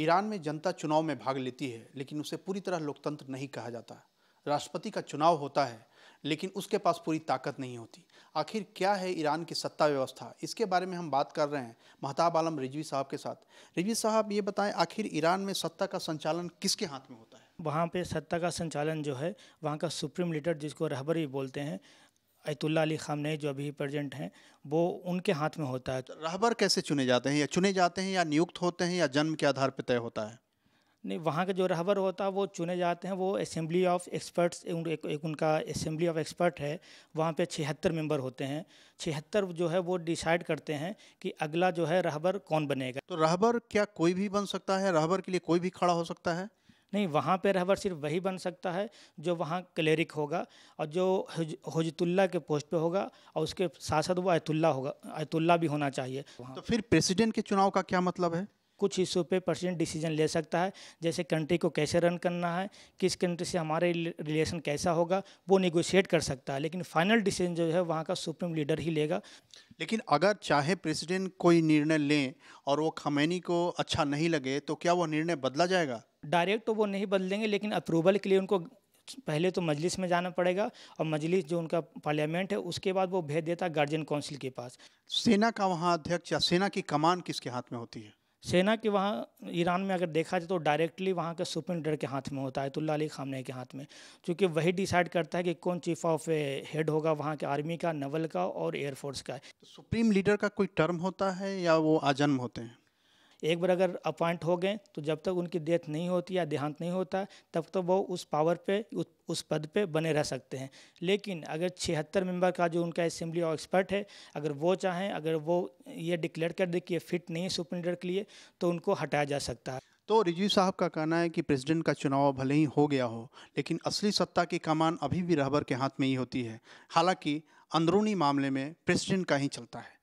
Iran में जनता चुनाव में भाग लेती है लेकिन उसे पूरी तरह लोकतंत्र नहीं कहा जाता राष्ट्रपति का चुनाव होता है लेकिन उसके पास पूरी ताकत नहीं होती आखिर क्या है ईरान की सत्ता व्यवस्था इसके बारे में हम बात कर रहे हैं महताब आलम रिजवी साहब के साथ रिजवी साहब ये बताएं आखिर ईरान में सत्ता का संचालन किसके हाथ में होता है वहाँ पे सत्ता का संचालन जो है वहाँ का सुप्रीम लीडर जिसको रहबरी बोलते हैं आयतुल्ला अली खाम जो अभी प्रेजेंट हैं वो उनके हाथ में होता है तो रहबर कैसे चुने जाते हैं या चुने जाते हैं या नियुक्त होते हैं या जन्म के आधार पर तय होता है नहीं वहाँ का जो रहबर होता है वो चुने जाते हैं वो असम्बली ऑफ एक्सपर्ट्स एक, एक, एक उनका असम्बली ऑफ एक्सपर्ट है वहाँ पे छिहत्तर मेंबर होते हैं छिहत्तर जो है वो डिसाइड करते हैं कि अगला जो है रहबर कौन बनेगा तो रहबर क्या कोई भी बन सकता है रहबर के लिए कोई भी खड़ा हो सकता है नहीं वहाँ पे रहबर सिर्फ वही बन सकता है जो वहाँ क्लेरिक होगा और जो हजतुल्ला के पोस्ट पे होगा और उसके साथ साथ वो आयतुल्ला होगा आयतुल्ला भी होना चाहिए तो फिर प्रेसिडेंट के चुनाव का क्या मतलब है कुछ हिस्सों पे प्रेसिडेंट डिसीजन ले सकता है जैसे कंट्री को कैसे रन करना है किस कंट्री से हमारे रिलेशन कैसा होगा वो निगोशिएट कर सकता है लेकिन फाइनल डिसीजन जो है वहाँ का सुप्रीम लीडर ही लेगा लेकिन अगर चाहे प्रेसिडेंट कोई निर्णय लें और वो खमैनी को अच्छा नहीं लगे तो क्या वो निर्णय बदला जाएगा डायरेक्ट तो वो नहीं बदलेंगे लेकिन अप्रूवल के लिए उनको पहले तो मजलिस में जाना पड़ेगा और मजलिस जो उनका पार्लियामेंट है उसके बाद वो भेज देता गार्जियन काउंसिल के पास सेना का वहाँ अध्यक्ष या सेना की कमान किसके हाथ में होती है सेना के वहाँ ईरान में अगर देखा जाए तो डायरेक्टली वहाँ के लीडर के हाथ में होता है तुल्ला अली खामने के हाथ में क्योंकि वही डिसाइड करता है कि कौन चीफ ऑफ हेड होगा वहाँ के आर्मी का नवल का और एयरफोर्स का सुप्रीम तो लीडर का कोई टर्म होता है या वो आजन्म होते हैं एक बार अगर अपॉइंट हो गए तो जब तक उनकी डेथ नहीं होती या देहांत नहीं होता तब तो वो उस पावर पे उस पद पे बने रह सकते हैं लेकिन अगर छिहत्तर मेंबर का जो उनका असेंबली और एक्सपर्ट है अगर वो चाहें अगर वो ये डिक्लेयर कर दे कि ये फिट नहीं है सुप्रीम लीडर के लिए तो उनको हटाया जा सकता है तो रिजू साहब का कहना है कि प्रेसिडेंट का चुनाव भले ही हो गया हो लेकिन असली सत्ता की कमान अभी भी रहबर के हाथ में ही होती है हालांकि अंदरूनी मामले में प्रेसिडेंट का ही चलता है